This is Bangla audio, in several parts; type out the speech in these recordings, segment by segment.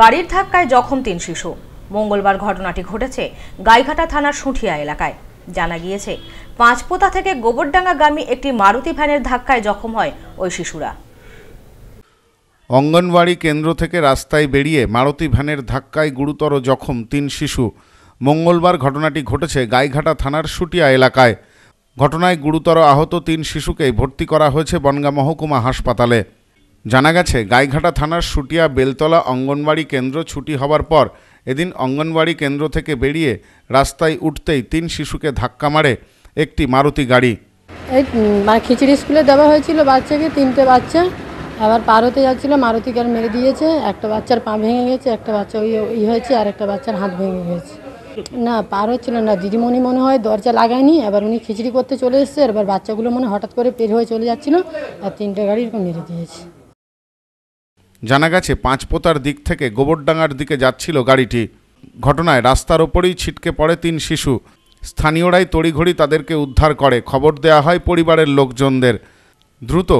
গাড়ির ধাক্কায় জখম তিন শিশু মঙ্গলবার ঘটনাটি ঘটেছে গাইঘাটা থানার সুঠিয়া এলাকায় জানা গিয়েছে পাঁচপোতা থেকে গোবরডাঙ্গাগামী একটি মারুতি ভ্যানের ধাক্কায় জখম হয় ওই শিশুরা অঙ্গনবাড়ি কেন্দ্র থেকে রাস্তায় বেরিয়ে মারুতি ভ্যানের ধাক্কায় গুরুতর জখম তিন শিশু মঙ্গলবার ঘটনাটি ঘটেছে গাইঘাটা থানার সুটিয়া এলাকায় ঘটনায় গুরুতর আহত তিন শিশুকে ভর্তি করা হয়েছে বনগা মহকুমা হাসপাতালে জানা গেছে গাইঘাটা থানার সুটিয়া বেলতলা অঙ্গনবাড়ি কেন্দ্র ছুটি হবার পর এদিন অঙ্গনবাড়ি কেন্দ্র থেকে বেরিয়ে রাস্তায় উঠতেই তিন শিশুকে ধাক্কা মারে একটি মারুতি গাড়ি এই মানে খিচুড়ি স্কুলে দেওয়া হয়েছিল বাচ্চাকে তিনটে বাচ্চা আবার পার হতে যাচ্ছিল মারুতি গাড়ি মেরে দিয়েছে একটা বাচ্চার পা ভেঙে গেছে একটা বাচ্চা ওই হয়েছে আর একটা বাচ্চার হাত ভেঙে গেছে না পার হচ্ছিল না দিদিমণি মনে হয় দরজা লাগায়নি এবার উনি খিচড়ি করতে চলে এসছে এবার বাচ্চাগুলো মনে হঠাৎ করে পের হয়ে চলে যাচ্ছিল আর তিনটে গাড়ি মেরে দিয়েছে জানা গেছে পাঁচপোতার দিক থেকে গোবরডাঙ্গার দিকে যাচ্ছিল গাড়িটি ঘটনায় রাস্তার ওপরেই ছিটকে পড়ে তিন শিশু স্থানীয়রাই তড়িঘড়ি তাদেরকে উদ্ধার করে খবর দেয়া হয় পরিবারের লোকজনদের দ্রুত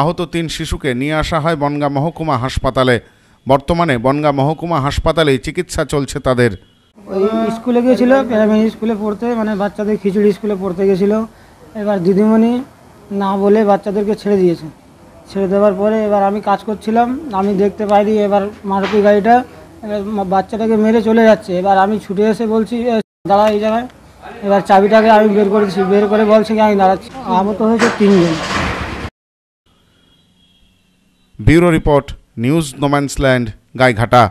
আহত তিন শিশুকে নিয়ে আসা হয় বনগা মহকুমা হাসপাতালে বর্তমানে বনগা মহকুমা হাসপাতালে চিকিৎসা চলছে তাদের ওই স্কুলে গিয়েছিল প্রাইমারি স্কুলে পড়তে মানে বাচ্চাদের খিচুড়ি স্কুলে পড়তে গেছিল এবার দিদিমণি না বলে বাচ্চাদেরকে ছেড়ে দিয়েছে ছেড়ে দেওয়ার পরে এবার আমি কাজ করছিলাম আমি দেখতে পাইনি এবার মারুতি গাড়িটা বাচ্চাটাকে মেরে চলে যাচ্ছে এবার আমি ছুটে এসে বলছি দাঁড়া এই জায়গায় এবার চাবিটাকে আমি বের করেছি বের করে বলছি কি আমি দাঁড়াচ্ছি আহত হয়েছে তিনজন bureau report news no man's land Gaighata